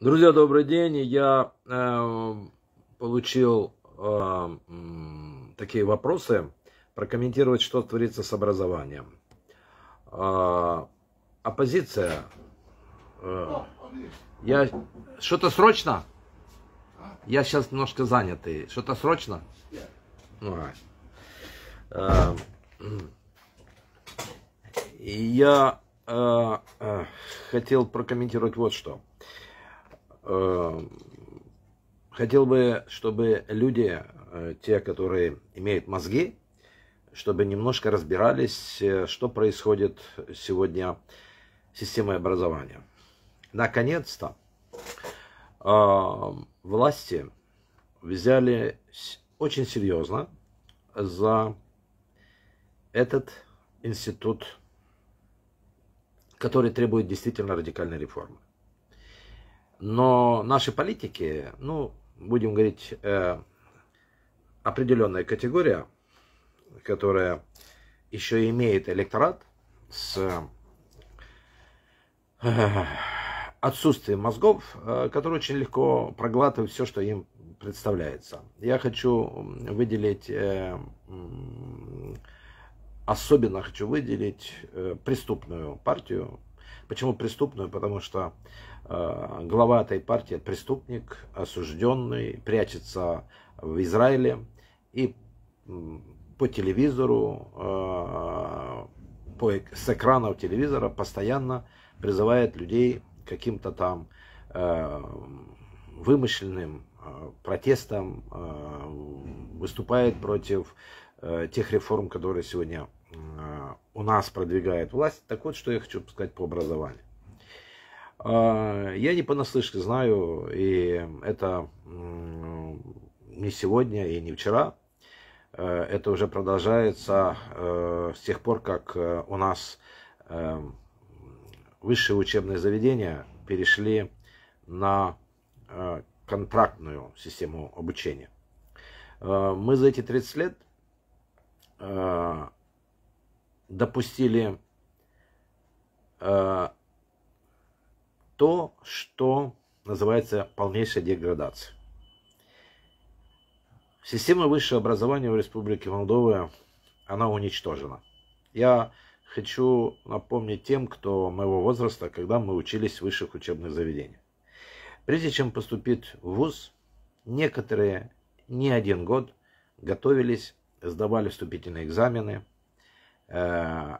Друзья, добрый день. Я э, получил э, такие вопросы. Прокомментировать, что творится с образованием. Э, оппозиция. Э, я что-то срочно? Я сейчас немножко занятый. Что-то срочно? Right. Ну, а. Э, я э, э, хотел прокомментировать вот что. Э, хотел бы, чтобы люди, э, те, которые имеют мозги, чтобы немножко разбирались, э, что происходит сегодня с системой образования. Наконец-то власти взяли очень серьезно за этот институт, который требует действительно радикальной реформы. Но наши политики, ну, будем говорить, э, определенная категория, которая еще имеет электорат с э, отсутствием мозгов, э, который очень легко проглатывает все, что им представляется. Я хочу выделить, особенно хочу выделить преступную партию. Почему преступную? Потому что Э, глава этой партии преступник, осужденный, прячется в Израиле и по телевизору, э, по, с экранов телевизора постоянно призывает людей каким-то там э, вымышленным протестом, выступает против тех реформ, которые сегодня у нас продвигает власть. Так вот, что я хочу сказать по образованию. А, я не понаслышке знаю, и это не сегодня и не вчера. Э, это уже продолжается э, с тех пор, как э, у нас высшие учебные заведения перешли на контрактную систему обучения. Мы за эти 30 лет допустили то, что называется полнейшая деградация. Система высшего образования в Республике Молдова, она уничтожена. Я хочу напомнить тем, кто моего возраста, когда мы учились в высших учебных заведениях. Прежде чем поступить в ВУЗ, некоторые не один год готовились, сдавали вступительные экзамены. Э,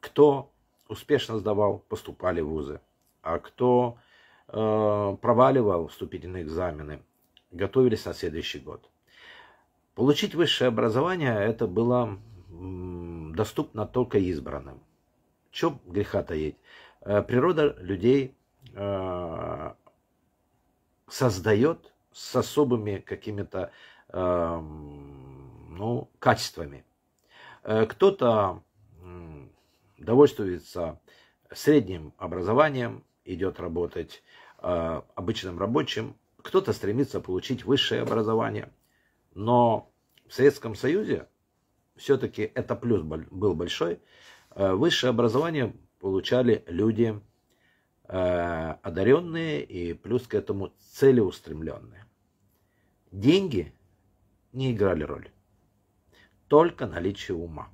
кто успешно сдавал, поступали в ВУЗы а кто э, проваливал вступительные экзамены, готовились на следующий год. Получить высшее образование это было доступно только избранным. Чем греха таить? Э, природа людей э, создает с особыми какими-то э, ну, качествами. Э, кто-то довольствуется средним образованием, идет работать э, обычным рабочим, кто-то стремится получить высшее образование. Но в Советском Союзе все-таки это плюс был большой. Э, высшее образование получали люди э, одаренные и плюс к этому целеустремленные. Деньги не играли роль. Только наличие ума.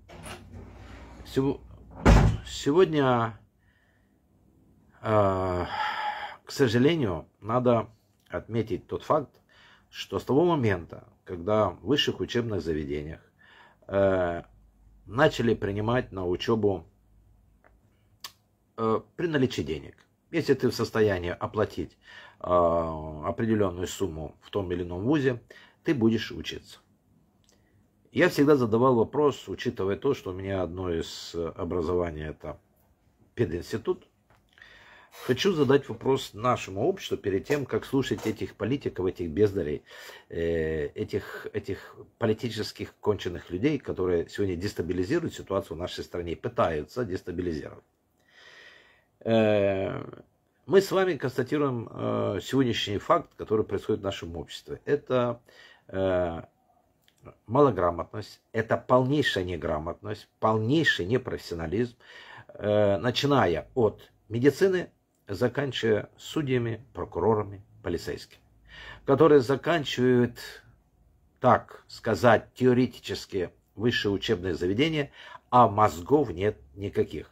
Сегодня а, к сожалению, надо отметить тот факт, что с того момента, когда в высших учебных заведениях э, начали принимать на учебу э, при наличии денег. Если ты в состоянии оплатить а, определенную сумму в том или ином вузе, ты будешь учиться. Я всегда задавал вопрос, учитывая то, что у меня одно из образований это пединститут, Хочу задать вопрос нашему обществу перед тем, как слушать этих политиков, этих бездарей, э, этих, этих политических конченых людей, которые сегодня дестабилизируют ситуацию в нашей стране, пытаются дестабилизировать. Э, мы с вами констатируем э, сегодняшний факт, который происходит в нашем обществе. Это э, малограмотность, это полнейшая неграмотность, полнейший непрофессионализм, начиная от медицины, заканчивая судьями, прокурорами, полицейскими, которые заканчивают, так сказать, теоретически высшие учебные заведения, а мозгов нет никаких.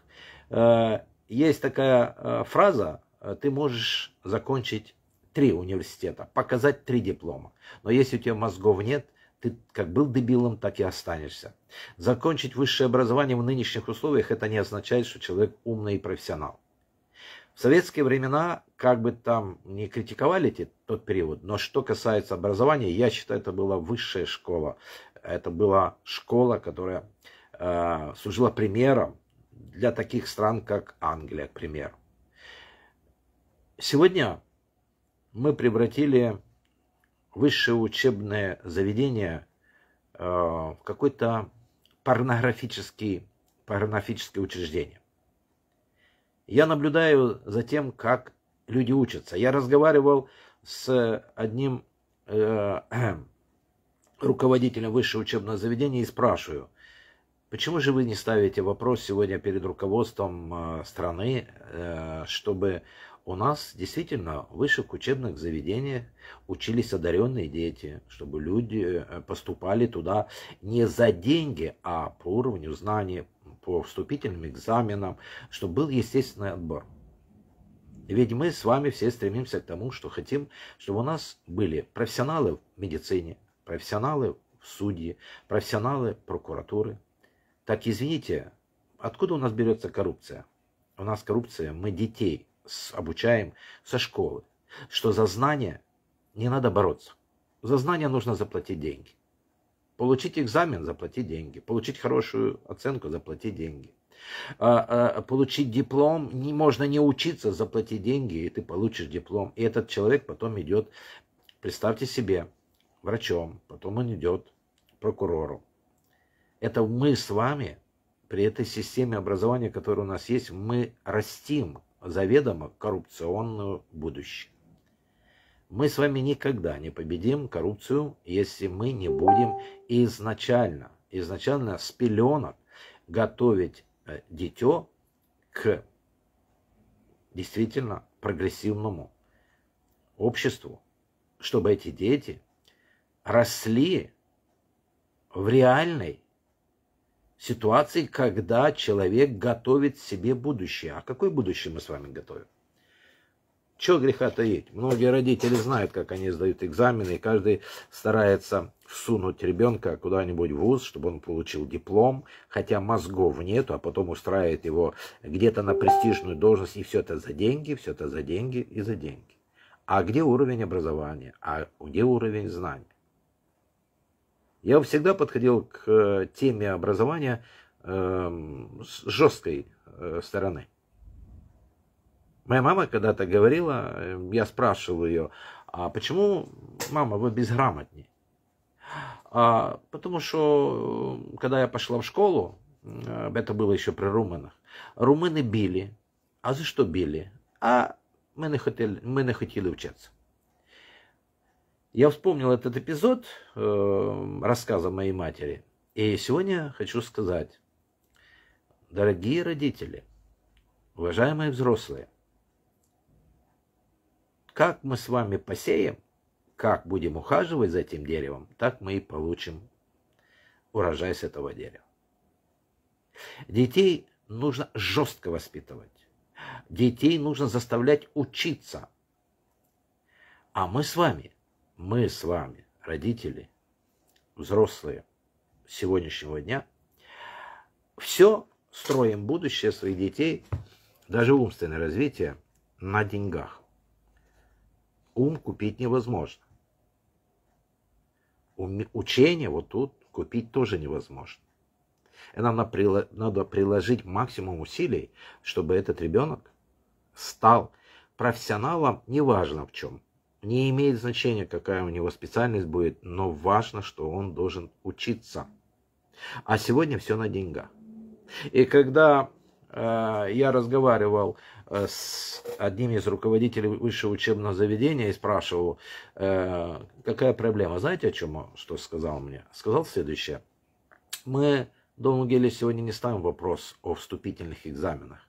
Э, есть такая э, фраза, э, ты можешь закончить три университета, показать три диплома, но если у тебя мозгов нет, ты как был дебилом, так и останешься. Закончить высшее образование в нынешних условиях это не означает, что человек умный и профессионал. В советские времена, как бы там не критиковали эти, тот период, но что касается образования, я считаю, это была высшая школа. Это была школа, которая э, служила примером для таких стран, как Англия, к примеру. Сегодня мы превратили высшее учебное заведение э, в какой-то порнографический, порнографическое учреждение. Я наблюдаю за тем, как люди учатся. Я разговаривал с одним э, э, руководителем высшего учебного заведения и спрашиваю, почему же вы не ставите вопрос сегодня перед руководством э, страны, э, чтобы у нас действительно в высших учебных заведениях учились одаренные дети, чтобы люди э, поступали туда не за деньги, а по уровню знаний, по вступительным экзаменам, чтобы был естественный отбор. Ведь мы с вами все стремимся к тому, что хотим, чтобы у нас были профессионалы в медицине, профессионалы в судьи, профессионалы прокуратуры. Так, извините, откуда у нас берется коррупция? У нас коррупция, мы детей обучаем со школы, что за знания не надо бороться. За знания нужно заплатить деньги. Получить экзамен, заплатить деньги. Получить хорошую оценку, заплатить деньги. А, а, получить диплом, не, можно не учиться, заплатить деньги, и ты получишь диплом. И этот человек потом идет, представьте себе, врачом, потом он идет прокурору. Это мы с вами при этой системе образования, которая у нас есть, мы растим заведомо коррупционную будущее. Мы с вами никогда не победим коррупцию, если мы не будем изначально, изначально с пеленок готовить э, дитё к действительно прогрессивному обществу, чтобы эти дети росли в реальной ситуации, когда человек готовит себе будущее. А какое будущее мы с вами готовим? Чего греха таить? Многие родители знают, как они сдают экзамены, и каждый старается всунуть ребенка куда-нибудь в вуз, чтобы он получил диплом, хотя мозгов нету, а потом устраивает его где-то на престижную должность, и все это за деньги, все это за деньги и за деньги. А где уровень образования? А где уровень знаний? Я всегда подходил к э, теме образования э, с жесткой э, стороны. Моя мама когда-то говорила, э, я спрашивал ее, а почему, мама, вы безграмотнее? А, потому что, э, когда я пошла в школу, э, это было еще при румынах, румыны били. А за что били? А мы не хотели, мы не хотели учиться. Я вспомнил этот эпизод э, рассказа моей матери. И сегодня хочу сказать, дорогие родители, уважаемые взрослые, как мы с вами посеем, как будем ухаживать за этим деревом, так мы и получим урожай с этого дерева. Детей нужно жестко воспитывать. Детей нужно заставлять учиться. А мы с вами, мы с вами, родители, взрослые сегодняшнего дня, все строим будущее своих детей, даже умственное развитие, на деньгах ум купить невозможно. Учение вот тут купить тоже невозможно. И нам надо приложить максимум усилий, чтобы этот ребенок стал профессионалом, неважно в чем. Не имеет значения, какая у него специальность будет, но важно, что он должен учиться. А сегодня все на деньгах. И когда э, я разговаривал Э, с одним из руководителей высшего учебного заведения и спрашивал, э, какая проблема. Знаете, о чем он что сказал мне? Сказал следующее. Мы Дому Гелия сегодня не ставим вопрос о вступительных экзаменах.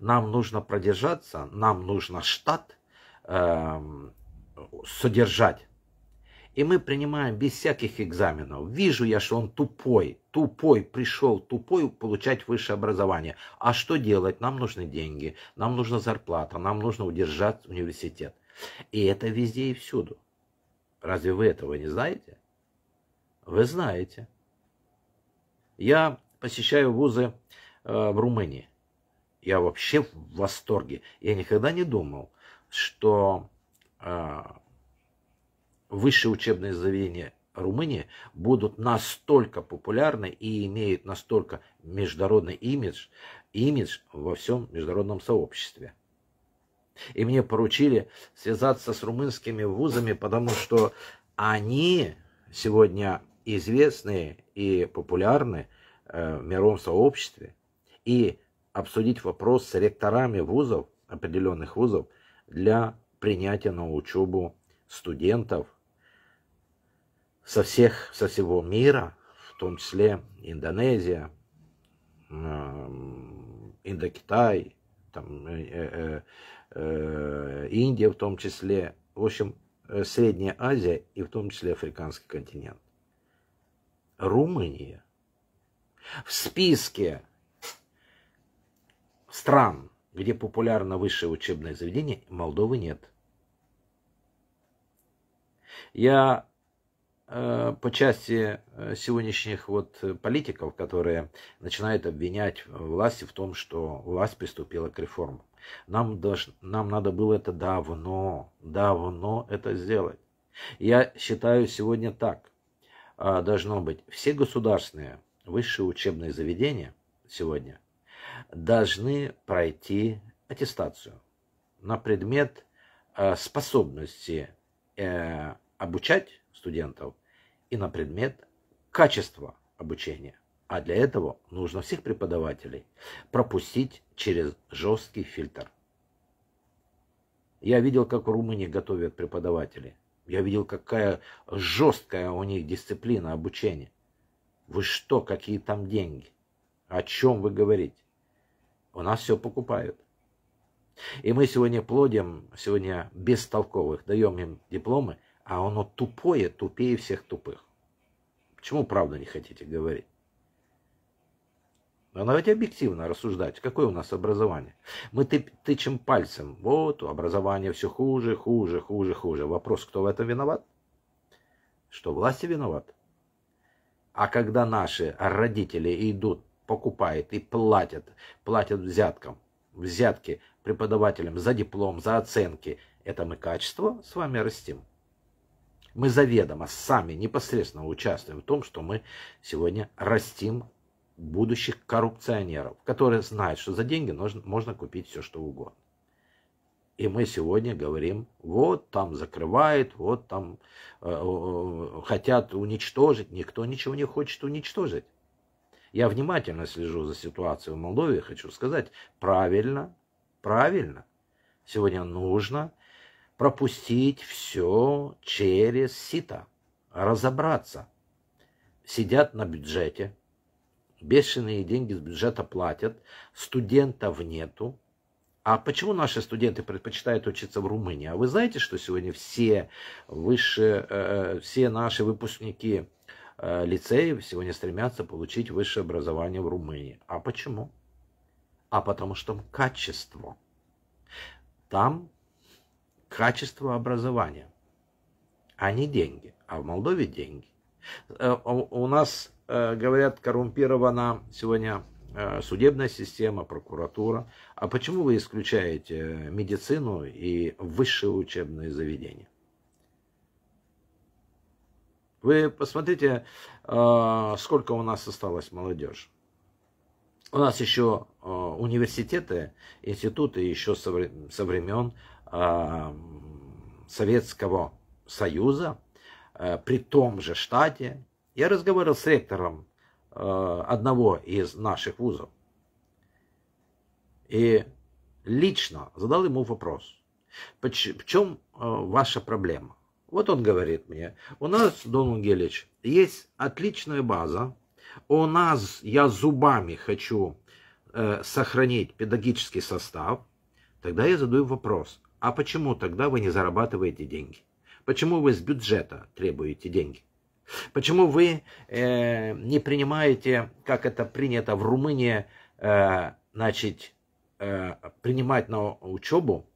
Нам нужно продержаться, нам нужно штат э, содержать и мы принимаем без всяких экзаменов. Вижу я, что он тупой, тупой, пришел тупой получать высшее образование. А что делать? Нам нужны деньги, нам нужна зарплата, нам нужно удержать университет. И это везде и всюду. Разве вы этого не знаете? Вы знаете. Я посещаю вузы э, в Румынии. Я вообще в восторге. Я никогда не думал, что э, высшие учебные заведения Румынии будут настолько популярны и имеют настолько международный имидж, имидж во всем международном сообществе. И мне поручили связаться с румынскими вузами, потому что они сегодня известны и популярны э, в мировом сообществе. И обсудить вопрос с ректорами вузов, определенных вузов, для принятия на учебу студентов со, всех, со всего мира, в том числе Индонезия, Индокитай, там, э э, э, э, Индия в том числе, в общем, э, Средняя Азия и в том числе Африканский континент. Румыния в списке стран, где популярно высшее учебное заведение, Молдовы нет. Я Э, по части э, сегодняшних вот э, политиков, которые начинают обвинять власти в том, что власть приступила к реформам. Нам, даже, нам надо было это давно, давно это сделать. Я считаю сегодня так. А, должно быть, все государственные высшие учебные заведения сегодня должны пройти аттестацию на предмет способности обучать студентов и на предмет качества обучения. А для этого нужно всех преподавателей пропустить через жесткий фильтр. Я видел, как в Румынии готовят преподаватели. Я видел, какая жесткая у них дисциплина обучения. Вы что, какие там деньги? О чем вы говорите? У нас все покупают. И мы сегодня плодим, сегодня бестолковых, даем им дипломы а оно тупое, тупее всех тупых. Почему правду не хотите говорить? Но ведь объективно рассуждать, какое у нас образование. Мы ты, тычем пальцем, вот, образование все хуже, хуже, хуже, хуже. Вопрос, кто в этом виноват? Что власти виноват? А когда наши родители идут, покупают и платят, платят взяткам, взятки преподавателям за диплом, за оценки, это мы качество с вами растим. Мы заведомо сами непосредственно участвуем в том, что мы сегодня растим будущих коррупционеров, которые знают, что за деньги нужно, можно купить все, что угодно. И мы сегодня говорим, вот там закрывает, вот там э, хотят уничтожить, никто ничего не хочет уничтожить. Я внимательно слежу за ситуацией в Молдове, хочу сказать, правильно, правильно. Сегодня нужно пропустить все через сито, разобраться. Сидят на бюджете, бешеные деньги с бюджета платят, студентов нету. А почему наши студенты предпочитают учиться в Румынии? А вы знаете, что сегодня все, высшие, э, э, все наши выпускники э, лицеев сегодня стремятся получить высшее образование в Румынии? А почему? А потому что качество. Там качество образования, а не деньги. А в Молдове деньги. Э, у нас, э, говорят, коррумпирована сегодня э, судебная система, прокуратура. А почему вы исключаете медицину и высшие учебные заведения? Вы посмотрите, сколько у нас осталось молодежи. У нас еще университеты, институты еще со времен Э, Советского Союза э, при том же штате. Я разговаривал с ректором э, одного из наших вузов и лично задал ему вопрос. В чем ваша проблема? Вот он говорит мне, у нас, Дон Унгелич, есть отличная база, у нас я зубами хочу э, сохранить педагогический состав, тогда я задаю вопрос, а почему тогда вы не зарабатываете деньги? Почему вы с бюджета требуете деньги? Почему вы э, не принимаете, как это принято в Румынии, э, значит, э, принимать на учебу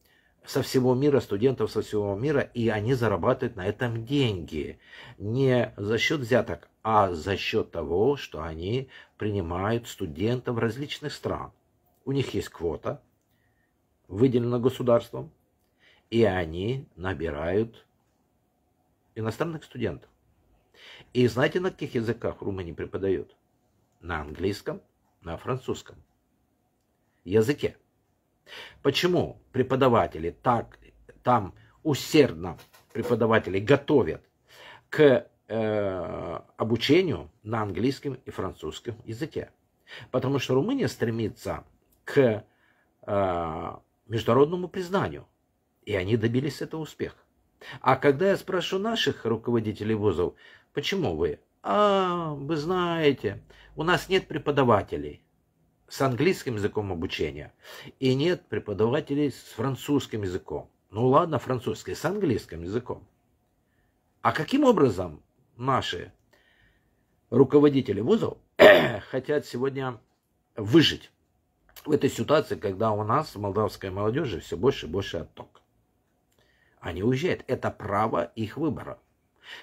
со всего мира, студентов со всего мира, и они зарабатывают на этом деньги. Не за счет взяток, а за счет того, что они принимают студентов различных стран. У них есть квота, выделена государством, и они набирают иностранных студентов. И знаете, на каких языках румыне преподают? На английском, на французском языке. Почему преподаватели так, там усердно преподаватели готовят к э, обучению на английском и французском языке? Потому что Румыния стремится к э, международному признанию и они добились этого успеха. А когда я спрошу наших руководителей вузов, почему вы? А, вы знаете, у нас нет преподавателей с английским языком обучения и нет преподавателей с французским языком. Ну ладно, французский, с английским языком. А каким образом наши руководители вузов хотят сегодня выжить в этой ситуации, когда у нас в молдавской молодежи все больше и больше отток? Они уезжают. Это право их выбора.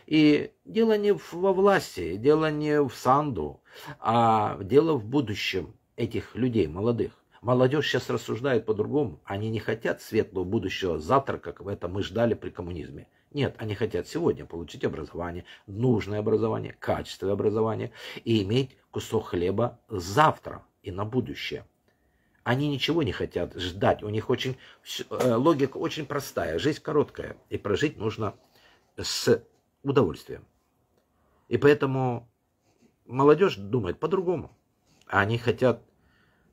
И дело не во власти, дело не в Санду, а дело в будущем этих людей, молодых. Молодежь сейчас рассуждает по-другому. Они не хотят светлого будущего завтра, как это мы ждали при коммунизме. Нет, они хотят сегодня получить образование, нужное образование, качественное образование и иметь кусок хлеба завтра и на будущее. Они ничего не хотят ждать. У них очень э, логика очень простая. Жизнь короткая. И прожить нужно с удовольствием. И поэтому молодежь думает по-другому. Они хотят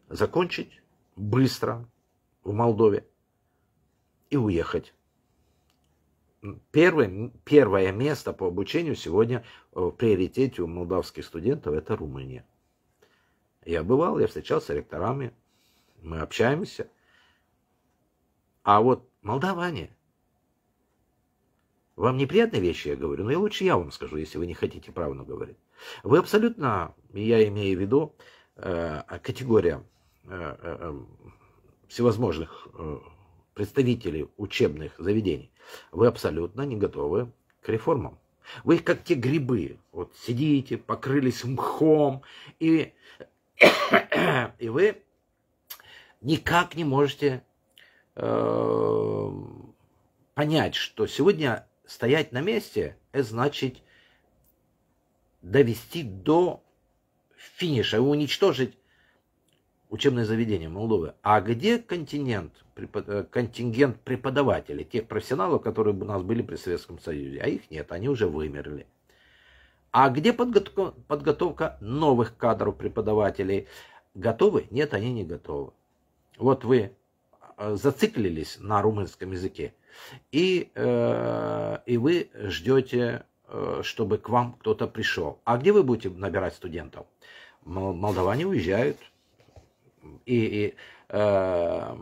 закончить быстро в Молдове и уехать. Первое, первое место по обучению сегодня э, в приоритете у молдавских студентов – это Румыния. Я бывал, я встречался с ректорами мы общаемся. А вот молдаване, вам неприятные вещи я говорю, но ну, и лучше я вам скажу, если вы не хотите правду говорить. Вы абсолютно, я имею в виду, э, а, категория э, э, всевозможных представителей учебных заведений, вы абсолютно не готовы к реформам. Вы как те грибы, вот сидите, покрылись мхом, и, и вы никак не можете э, понять, что сегодня стоять на месте, это значит довести до финиша и уничтожить учебное заведение Молдовы. А где континент, э, контингент преподавателей, тех профессионалов, которые у нас были при Советском Союзе? А их нет, они уже вымерли. А где подготовка, подготовка новых кадров преподавателей? Готовы? Нет, они не готовы вот вы э, зациклились на румынском языке, и, э, и вы ждете, э, чтобы к вам кто-то пришел. А где вы будете набирать студентов? Молдаване уезжают. И, и э,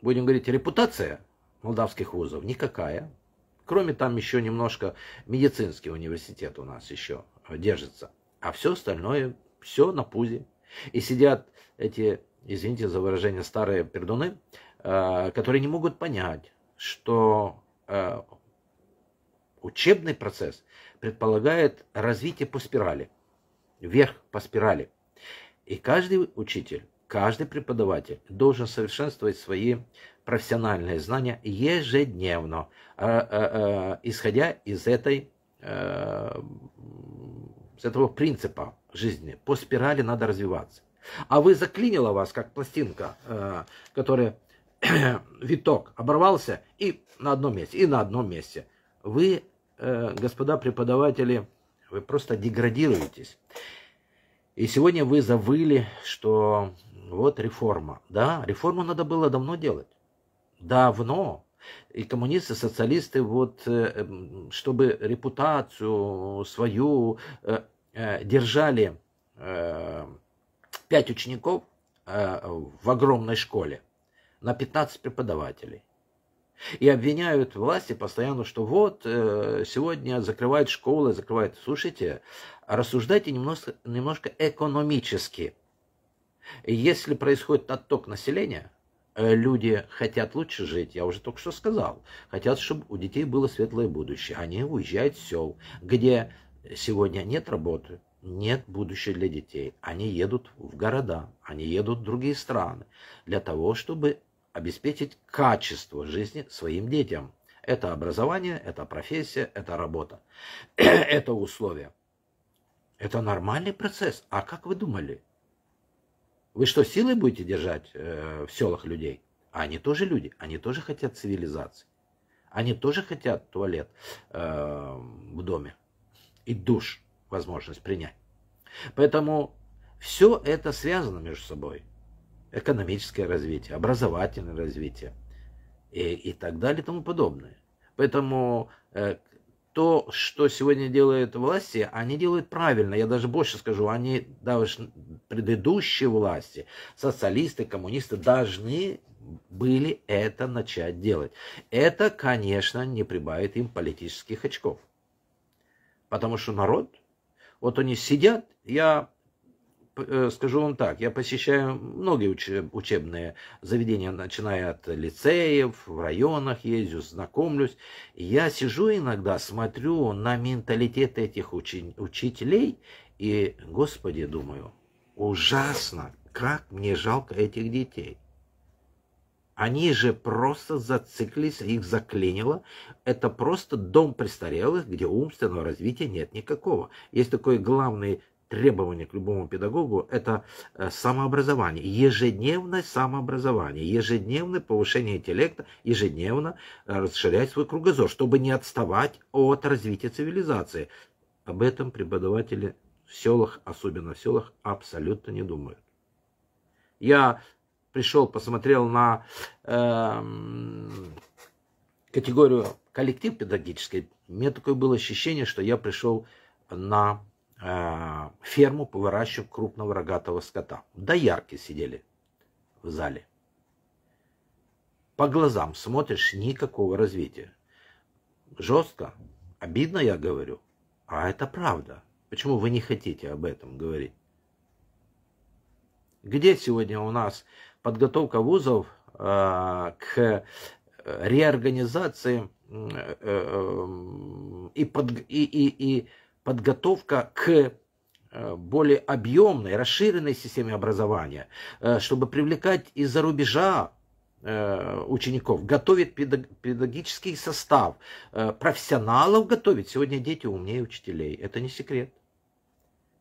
будем говорить, репутация молдавских вузов никакая. Кроме там еще немножко медицинский университет у нас еще держится. А все остальное, все на пузе. И сидят эти извините за выражение, старые пердуны, э, которые не могут понять, что э, учебный процесс предполагает развитие по спирали, вверх по спирали. И каждый учитель, каждый преподаватель должен совершенствовать свои профессиональные знания ежедневно, э, исходя из этой с этого принципа жизни. По спирали надо развиваться. А вы заклинило вас, как пластинка, э, которая виток оборвался и на одном месте, и на одном месте. Вы, э, господа преподаватели, вы просто деградируетесь. И сегодня вы завыли, что вот реформа. Да, реформу надо было давно делать. Давно. И коммунисты, социалисты, вот, э, эм, чтобы репутацию свою э, э, держали 5 учеников э, в огромной школе на 15 преподавателей. И обвиняют власти постоянно, что вот э, сегодня закрывают школы, закрывают. Слушайте, рассуждайте немножко, немножко экономически. Если происходит отток населения, э, люди хотят лучше жить, я уже только что сказал, хотят, чтобы у детей было светлое будущее. Они уезжают в сел, где сегодня нет работы, нет будущего для детей. Они едут в города, они едут в другие страны для того, чтобы обеспечить качество жизни своим детям. Это образование, это профессия, это работа, это условия. Это нормальный процесс. А как вы думали? Вы что, силой будете держать э, в селах людей? А они тоже люди, они тоже хотят цивилизации. Они тоже хотят туалет э, в доме и душ возможность принять. Поэтому все это связано между собой. Экономическое развитие, образовательное развитие и, и так далее и тому подобное. Поэтому э, то, что сегодня делают власти, они делают правильно. Я даже больше скажу, они даже предыдущие власти, социалисты, коммунисты должны были это начать делать. Это, конечно, не прибавит им политических очков. Потому что народ вот они сидят, я э, скажу вам так, я посещаю многие учебные заведения, начиная от лицеев, в районах езжу, знакомлюсь. Я сижу иногда, смотрю на менталитет этих учи учителей и, господи, думаю, ужасно, как мне жалко этих детей. Они же просто зациклились, их заклинило. Это просто дом престарелых, где умственного развития нет никакого. Есть такое главное требование к любому педагогу – это э, самообразование, ежедневное самообразование, ежедневное повышение интеллекта, ежедневно э, расширять свой кругозор, чтобы не отставать от развития цивилизации. Об этом преподаватели в селах, особенно в селах, абсолютно не думают. Я пришел, посмотрел на э, категорию коллектив педагогический, у меня такое было ощущение, что я пришел на э, ферму по выращиванию крупного рогатого скота. Доярки сидели в зале. По глазам смотришь, никакого развития. Жестко, обидно я говорю, а это правда. Почему вы не хотите об этом говорить? Где сегодня у нас подготовка вузов а, к э, реорганизации э, э, и, под, и, и, и подготовка к более объемной, расширенной системе образования, чтобы привлекать из-за рубежа учеников, готовит педагогический состав, профессионалов готовить. Сегодня дети умнее учителей, это не секрет.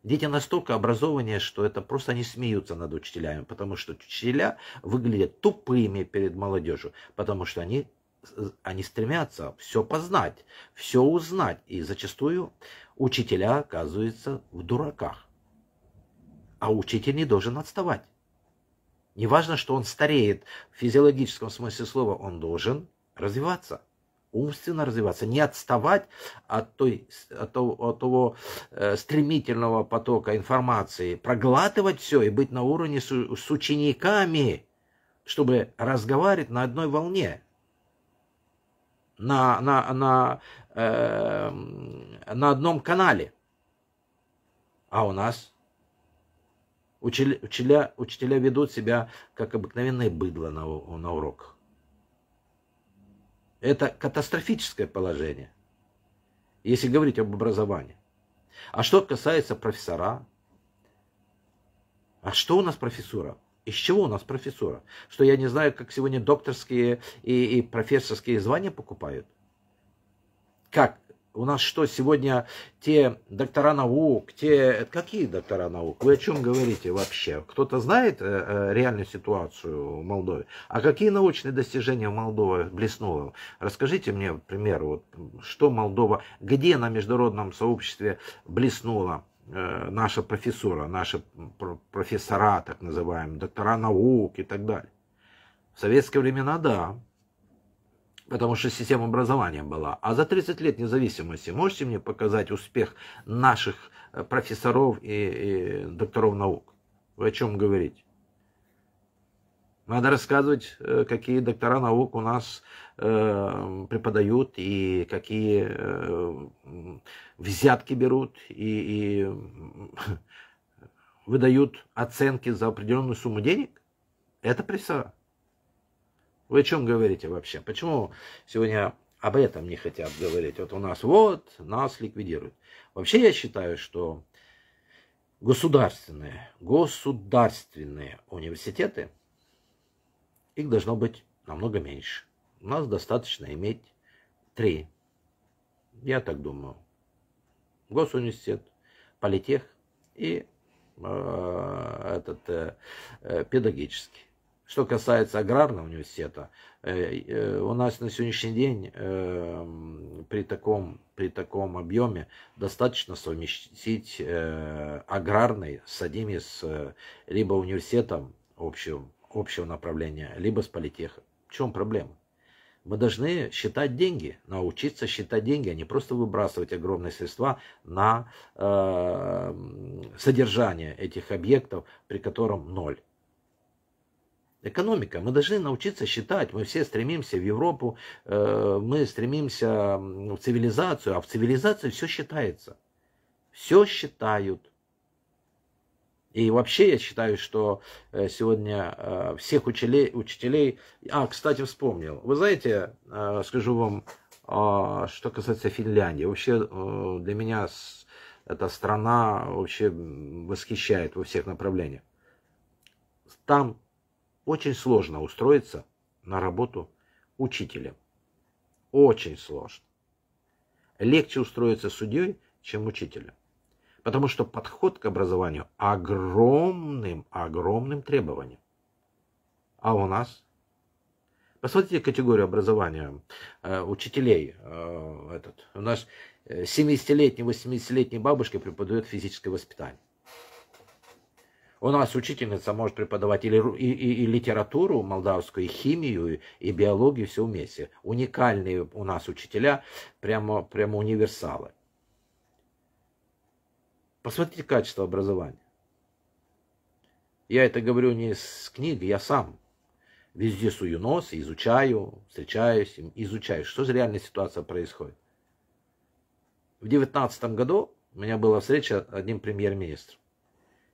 Дети настолько образованные, что это просто они смеются над учителями, потому что учителя выглядят тупыми перед молодежью, потому что они, э, они стремятся все познать, все узнать. И зачастую учителя оказываются в дураках. А учитель не должен отставать. Неважно, что он стареет, в физиологическом смысле слова он должен развиваться умственно развиваться, не отставать от, той, от того, от того э, стремительного потока информации, проглатывать все и быть на уровне с, с учениками, чтобы разговаривать на одной волне, на, на, на, э, на одном канале. А у нас учили учителя, учителя ведут себя как обыкновенное быдло на, на уроках. Это катастрофическое положение, если говорить об образовании. А что касается профессора, а что у нас профессура? Из чего у нас профессура? Что я не знаю, как сегодня докторские и, и профессорские звания покупают? Как у нас что, сегодня те доктора наук, те... Какие доктора наук? Вы о чем говорите вообще? Кто-то знает э, э, реальную ситуацию в Молдове? А какие научные достижения в Молдове блеснуло? Расскажите мне, пример, вот, что Молдова, где на международном сообществе блеснула э, наша профессора, наши профессора, так называемые, доктора наук и так далее? В советские времена, да, потому что система образования была. А за 30 лет независимости можете мне показать успех наших э, профессоров и, и докторов наук? Вы о чем говорите? Надо рассказывать, э, какие доктора наук у нас э, преподают и какие э, взятки берут и, и выдают оценки за определенную сумму денег. Это профессора. Вы о чем говорите вообще? Почему сегодня об этом не хотят говорить? Вот у нас вот, нас ликвидируют. Вообще я считаю, что государственные, государственные университеты, их должно быть намного меньше. У нас достаточно иметь три, я так думаю. Госуниверситет, политех и э, этот э, э педагогический. Что касается аграрного университета, э, э, у нас на сегодняшний день эм, при таком, при таком объеме достаточно совместить э, аграрный с одним из либо университетом общего, общего направления, либо с политехом. В чем проблема? Мы должны считать деньги, научиться считать деньги, а не просто выбрасывать огромные средства на э, содержание этих объектов, при котором ноль. Экономика. Мы должны научиться считать. Мы все стремимся в Европу, э, мы стремимся в цивилизацию, а в цивилизации все считается. Все считают. И вообще я считаю, что э, сегодня э, всех учителей, учителей... А, кстати, вспомнил. Вы знаете, скажу вам, а, что касается Финляндии. Вообще для меня эта страна вообще восхищает во всех направлениях. Там очень сложно устроиться на работу учителем. Очень сложно. Легче устроиться судьей, чем учителем. Потому что подход к образованию огромным, огромным требованием. А у нас? Посмотрите категорию образования э, учителей. Э, этот. У нас 70-летние, э, 80-летние бабушки преподают физическое воспитание. У нас учительница может преподавать и, и, и, и литературу молдавскую, и химию, и биологию, все вместе. Уникальные у нас учителя, прямо, прямо универсалы. Посмотрите качество образования. Я это говорю не с книги, я сам везде сую нос, изучаю, встречаюсь, изучаю, что за реальная ситуация происходит. В 2019 году у меня была встреча с одним премьер-министром.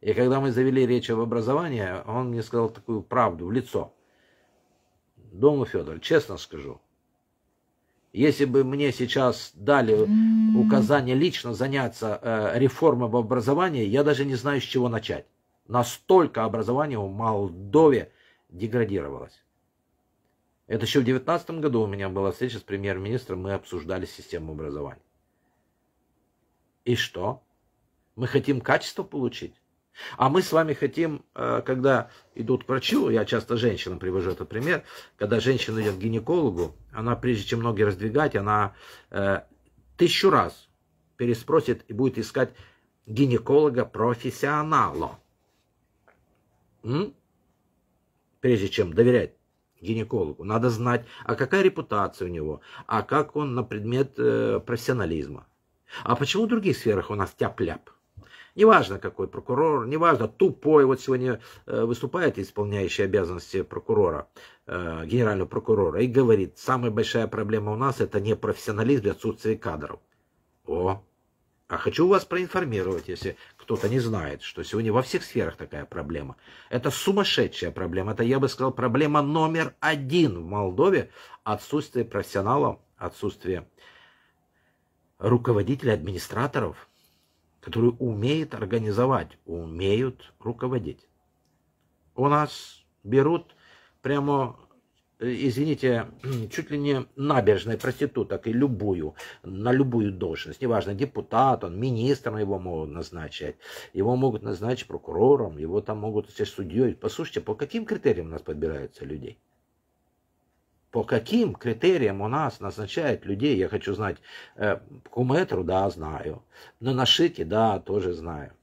И когда мы завели речь об образовании, он мне сказал такую правду в лицо. Дома Федор, честно скажу, если бы мне сейчас дали указание лично заняться э, реформой в образовании, я даже не знаю, с чего начать. Настолько образование в Молдове деградировалось. Это еще в 2019 году у меня была встреча с премьер-министром, мы обсуждали систему образования. И что? Мы хотим качество получить? А мы с вами хотим, э, когда идут к врачу, я часто женщинам привожу этот пример, когда женщина идет к гинекологу, она прежде чем ноги раздвигать, она э, тысячу раз переспросит и будет искать гинеколога-профессионала. Прежде чем доверять гинекологу, надо знать, а какая репутация у него, а как он на предмет э, профессионализма. А почему в других сферах у нас тяп-ляп? Неважно, какой прокурор, неважно, тупой, вот сегодня э, выступает исполняющий обязанности прокурора, э, генерального прокурора, и говорит, самая большая проблема у нас это непрофессионализм и а отсутствие кадров. О, а хочу вас проинформировать, если кто-то не знает, что сегодня во всех сферах такая проблема. Это сумасшедшая проблема. Это, я бы сказал, проблема номер один в Молдове. Отсутствие профессионалов, отсутствие руководителей, администраторов которые умеют организовать, умеют руководить. У нас берут прямо, э, извините, чуть ли не набережной проституток и любую, на любую должность. Неважно, депутат он, министром его могут назначать, его могут назначить прокурором, его там могут сейчас судьей. Послушайте, по каким критериям у нас подбираются людей? по каким критериям у нас назначают людей, я хочу знать, э, по метру, да, знаю, но на шике, да, тоже знаю.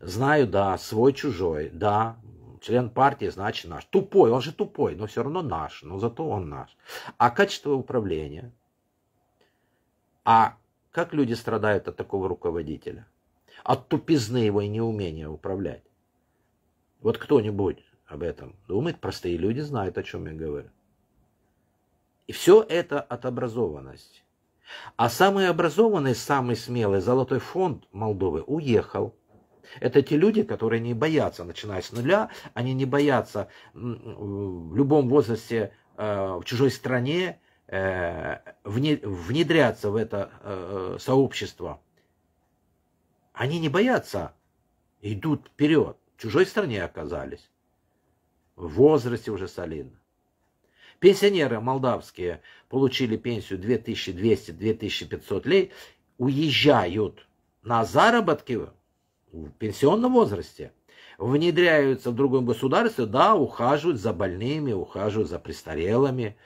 Знаю, да, свой, чужой, да, член партии, значит наш. Тупой, он же тупой, но все равно наш, но зато он наш. А качество управления? А как люди страдают от такого руководителя? От тупизны его и неумения управлять. Вот кто-нибудь об этом думает, простые люди знают, о чем я говорю. И все это от образованности. А самый образованный, самый смелый золотой фонд Молдовы уехал. Это те люди, которые не боятся, начиная с нуля, они не боятся в любом возрасте, э, в чужой стране э, внедряться в это э, сообщество. Они не боятся, идут вперед, в чужой стране оказались, в возрасте уже солидно. Пенсионеры молдавские получили пенсию 2200-2500 лей, уезжают на заработки в пенсионном возрасте, внедряются в другом государстве, да, ухаживают за больными, ухаживают за престарелыми,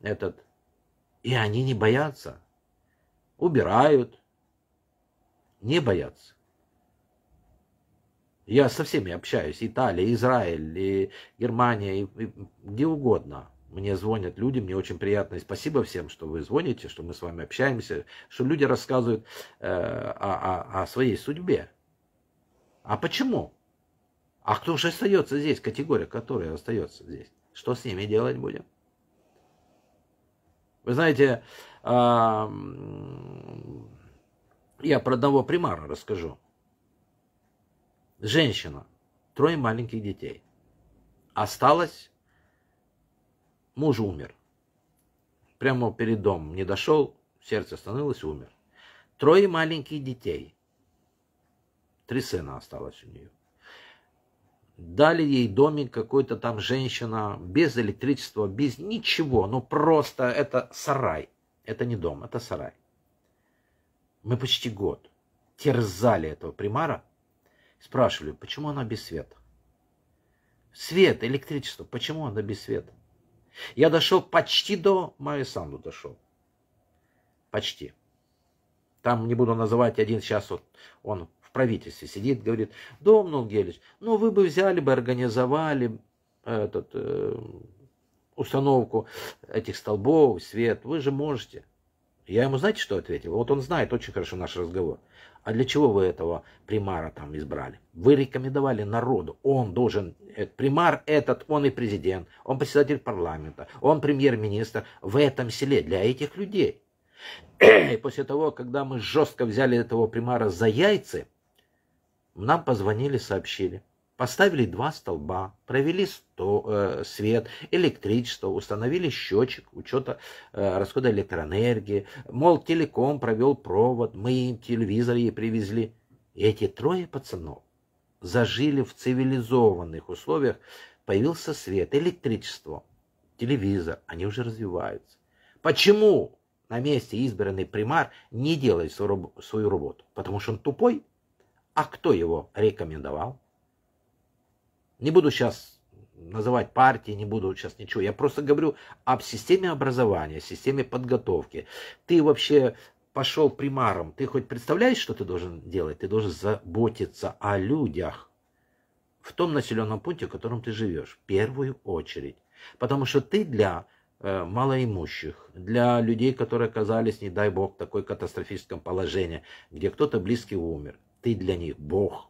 этот, и они не боятся, убирают, не боятся. Я со всеми общаюсь, Италия, Израиль, и Германия, и, и где угодно – мне звонят люди, мне очень приятно. И спасибо всем, что вы звоните, что мы с вами общаемся, что люди рассказывают э, о, о, о своей судьбе. А почему? А кто же остается здесь, категория, которая остается здесь? Что с ними делать будем? Вы знаете, я про одного примара расскажу. Женщина, трое маленьких детей. Осталась Муж умер. Прямо перед домом не дошел, сердце остановилось, умер. Трое маленьких детей. Три сына осталось у нее. Дали ей домик какой-то там женщина, без электричества, без ничего. Ну просто это сарай. Это не дом, это сарай. Мы почти год терзали этого примара. Спрашивали, почему она без света? Свет, электричество, почему она без света? Я дошел почти до Майсанду дошел. Почти. Там не буду называть один сейчас вот он в правительстве сидит, говорит, Дом Нугелич, ну вы бы взяли бы, организовали э, этот, э, установку этих столбов, свет, вы же можете. Я ему, знаете, что ответил? Вот он знает очень хорошо наш разговор. А для чего вы этого примара там избрали? Вы рекомендовали народу. Он должен... Примар этот, он и президент, он председатель парламента, он премьер-министр в этом селе для этих людей. И после того, когда мы жестко взяли этого примара за яйцы, нам позвонили, сообщили. Поставили два столба, провели сто, э, свет, электричество, установили счетчик учета э, расхода электроэнергии. Мол, телеком провел провод, мы им телевизор ей привезли. И эти трое пацанов зажили в цивилизованных условиях. Появился свет, электричество, телевизор. Они уже развиваются. Почему на месте избранный примар не делает свою работу? Потому что он тупой? А кто его рекомендовал? Не буду сейчас называть партии, не буду сейчас ничего. Я просто говорю об системе образования, системе подготовки. Ты вообще пошел примаром, ты хоть представляешь, что ты должен делать? Ты должен заботиться о людях в том населенном пункте, в котором ты живешь, в первую очередь. Потому что ты для э, малоимущих, для людей, которые оказались, не дай бог, в такой катастрофическом положении, где кто-то близкий умер, ты для них Бог –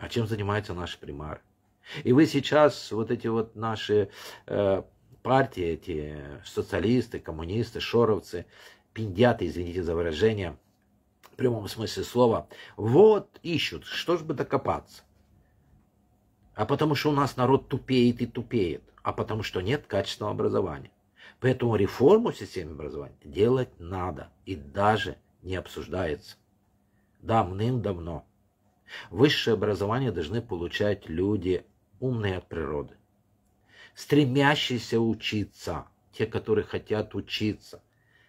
а чем занимаются наши примары. И вы сейчас, вот эти вот наши э, партии, эти социалисты, коммунисты, шоровцы, пиндяты, извините за выражение, в прямом смысле слова, вот ищут, что ж бы докопаться. А потому что у нас народ тупеет и тупеет, а потому что нет качественного образования. Поэтому реформу системы образования делать надо и даже не обсуждается. Давным-давно. Высшее образование должны получать люди умные от природы, стремящиеся учиться, те, которые хотят учиться.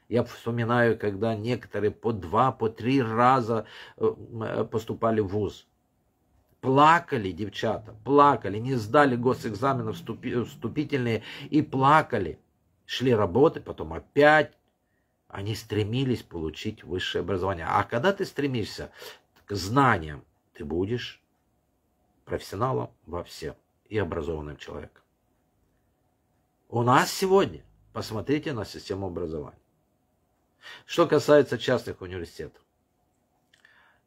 Я вспоминаю, когда некоторые по два, по три раза э, э, поступали в ВУЗ. Плакали девчата, плакали, не сдали госэкзамены вступительные и плакали. Шли работы, потом опять они стремились получить высшее образование. А когда ты стремишься к знаниям, ты будешь профессионалом во всем и образованным человеком. У нас сегодня, посмотрите на систему образования. Что касается частных университетов.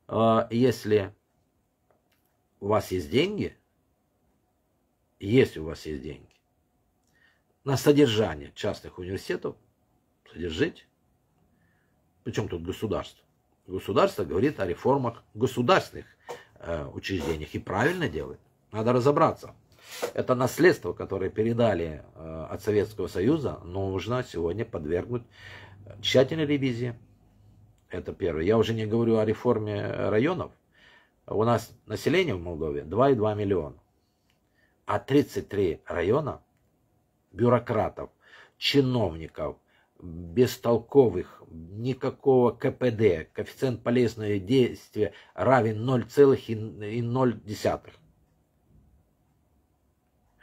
Э, если у вас есть деньги, если у вас есть деньги, на содержание частных университетов содержите. Причем тут государство? государство говорит о реформах государственных э, учреждениях. И правильно делает. Надо разобраться. Это наследство, которое передали э, от Советского Союза, нужно сегодня подвергнуть э, тщательной ревизии. Это первое. Я уже не говорю о реформе районов. У нас население в Молдове 2,2 миллиона. А 33 района бюрократов, чиновников, бестолковых, никакого КПД, коэффициент полезного действия равен 0,0.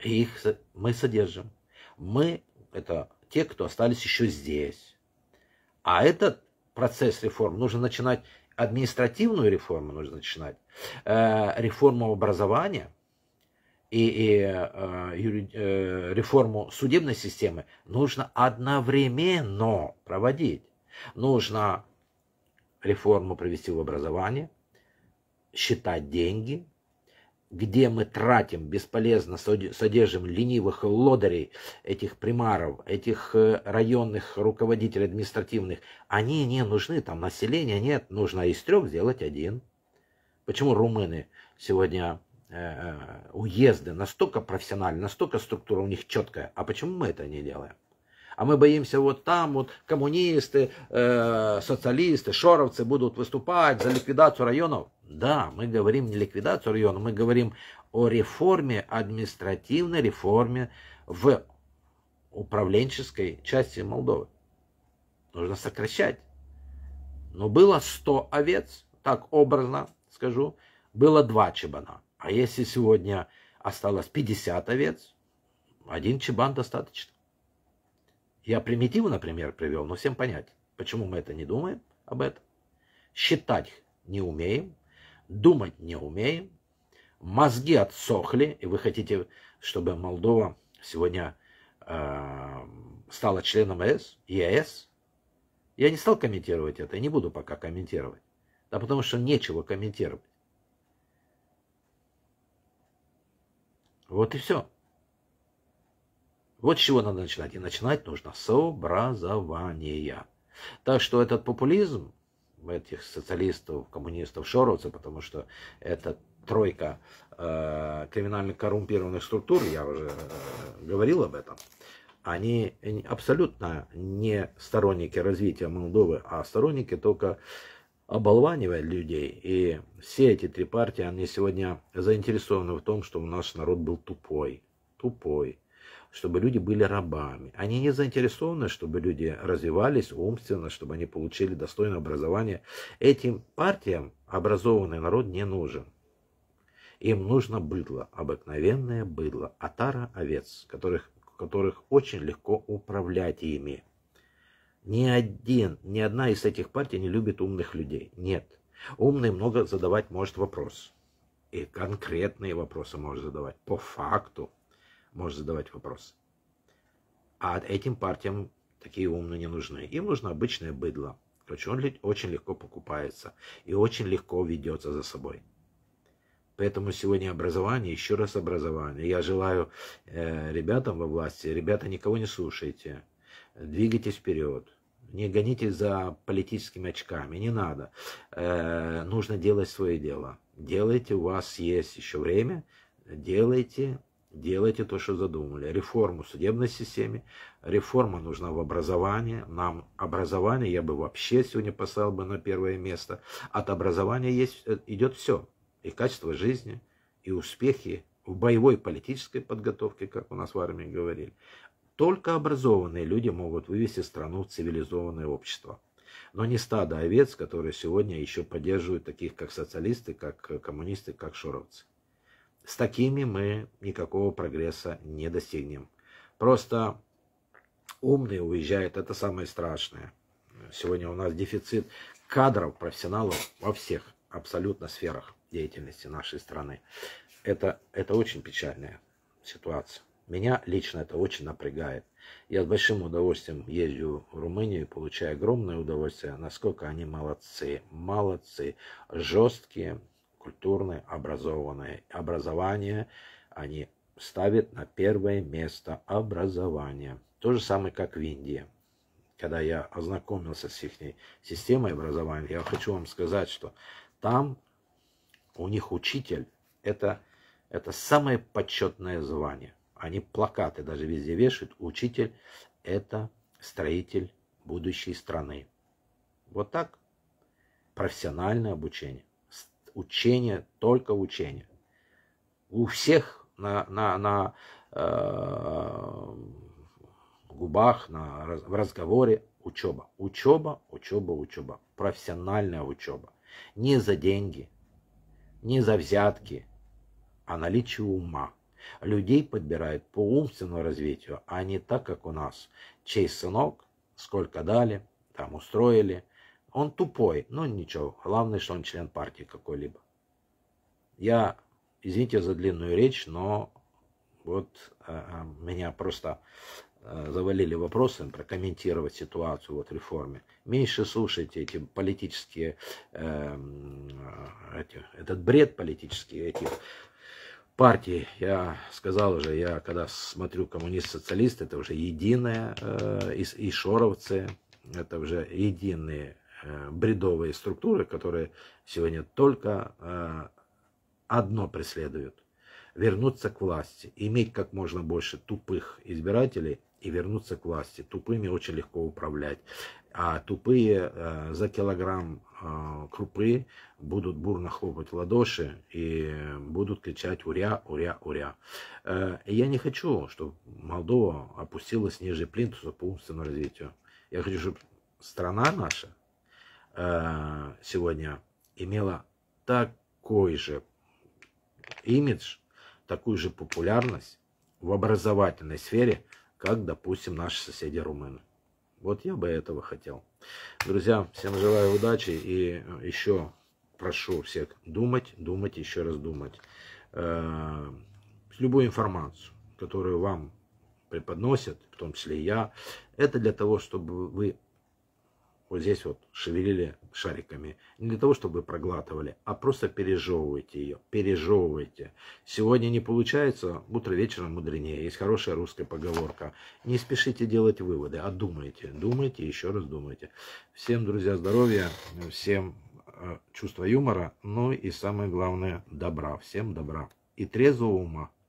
И их мы содержим. Мы – это те, кто остались еще здесь. А этот процесс реформ нужно начинать, административную реформу нужно начинать, э, реформу образования – и, и э, юри, э, реформу судебной системы нужно одновременно проводить. Нужно реформу провести в образование, считать деньги, где мы тратим бесполезно, содержим ленивых лодырей, этих примаров, этих э, районных руководителей административных, они не нужны, там населения нет, нужно из трех сделать один. Почему румыны сегодня Э, э, уезды настолько профессиональны, настолько структура у них четкая. А почему мы это не делаем? А мы боимся вот там вот коммунисты, э, социалисты, шоровцы будут выступать за ликвидацию районов. Да, мы говорим не ликвидацию районов, мы говорим о реформе, административной реформе в управленческой части Молдовы. Нужно сокращать. Но было 100 овец, так образно скажу, было 2 чебана. А если сегодня осталось 50 овец, один чебан достаточно. Я примитивы, например, привел, но всем понять, почему мы это не думаем об этом. Считать не умеем, думать не умеем, мозги отсохли, и вы хотите, чтобы Молдова сегодня э, стала членом ЕС, ЕС. А Я не стал комментировать это, и не буду пока комментировать, да потому что нечего комментировать. Вот и все. Вот с чего надо начинать. И начинать нужно с образования. Так что этот популизм этих социалистов, коммунистов, шоровцев, потому что это тройка э, криминально коррумпированных структур, я уже э, говорил об этом, они абсолютно не сторонники развития Молдовы, а сторонники только оболванивает людей. И все эти три партии, они сегодня заинтересованы в том, чтобы наш народ был тупой. Тупой. Чтобы люди были рабами. Они не заинтересованы, чтобы люди развивались умственно, чтобы они получили достойное образование. Этим партиям образованный народ не нужен. Им нужно быдло, обыкновенное быдло, отара овец, которых, которых очень легко управлять ими. Ни один, ни одна из этих партий не любит умных людей. Нет. Умный много задавать может вопрос. И конкретные вопросы может задавать. По факту может задавать вопросы. А этим партиям такие умные не нужны. Им нужно обычное быдло. Короче, он очень легко покупается и очень легко ведется за собой. Поэтому сегодня образование, еще раз образование. Я желаю э, ребятам во власти, ребята, никого не слушайте двигайтесь вперед. Не гоните за политическими очками, не надо. Э, нужно делать свое дело. Делайте, у вас есть еще время, делайте, делайте то, что задумали. Реформу в судебной системе, реформа нужна в образовании. Нам образование, я бы вообще сегодня поставил бы на первое место. От образования есть, э, идет все. И качество жизни, и успехи в боевой политической подготовке, как у нас в армии говорили. Только образованные люди могут вывести страну в цивилизованное общество. Но не стадо овец, которые сегодня еще поддерживают таких, как социалисты, как коммунисты, как шуровцы. С такими мы никакого прогресса не достигнем. Просто умные уезжают, это самое страшное. Сегодня у нас дефицит кадров, профессионалов во всех абсолютно сферах деятельности нашей страны. Это, это очень печальная ситуация. Меня лично это очень напрягает. Я с большим удовольствием езжу в Румынию и получаю огромное удовольствие, насколько они молодцы. Молодцы. Жесткие, культурные, образованные. Образование они ставят на первое место образование. То же самое, как в Индии. Когда я ознакомился с их системой образования, я хочу вам сказать, что там у них учитель это, – это самое почетное звание. Они плакаты даже везде вешают. Учитель – это строитель будущей страны. Вот так. Профессиональное обучение. Учение, только учение. У всех на, на, на э, губах, на, в разговоре учеба. Учеба, учеба, учеба. Профессиональная учеба. Не за деньги, не за взятки, а наличие ума. Людей подбирают по умственному развитию, а не так, как у нас. Чей сынок, сколько дали, там устроили. Он тупой, но ничего. Главное, что он член партии какой-либо. Я, извините за длинную речь, но вот э, э меня просто э, завалили вопросами прокомментировать ситуацию вот в реформе. Меньше слушайте эти политические, эм, э, эти, этот бред политический, этих партии, я сказал уже, я когда смотрю коммунист-социалист, это уже единое, э, и, и шоровцы, это уже единые э, бредовые структуры, которые сегодня только э, одно преследуют вернуться к власти, иметь как можно больше тупых избирателей и вернуться к власти. Тупыми очень легко управлять. А тупые э, за килограмм э, крупы будут бурно хлопать в ладоши и будут кричать «Уря, уря, уря». Э, я не хочу, чтобы Молдова опустилась ниже плинтуса по умственному развитию. Я хочу, чтобы страна наша э, сегодня имела такой же имидж, такую же популярность в образовательной сфере – как, допустим, наши соседи румыны. Вот я бы этого хотел. Друзья, всем желаю удачи и э, еще прошу всех думать, думать, еще раз думать. Э, любую информацию, которую вам преподносят, в том числе и я, это для того, чтобы вы вот здесь вот шевелили шариками. Не для того, чтобы проглатывали, а просто пережевывайте ее, пережевывайте. Сегодня не получается, утро вечером мудренее. Есть хорошая русская поговорка. Не спешите делать выводы, а думайте, думайте, еще раз думайте. Всем, друзья, здоровья, всем э, чувства юмора, ну и самое главное, добра. Всем добра и трезвого ума.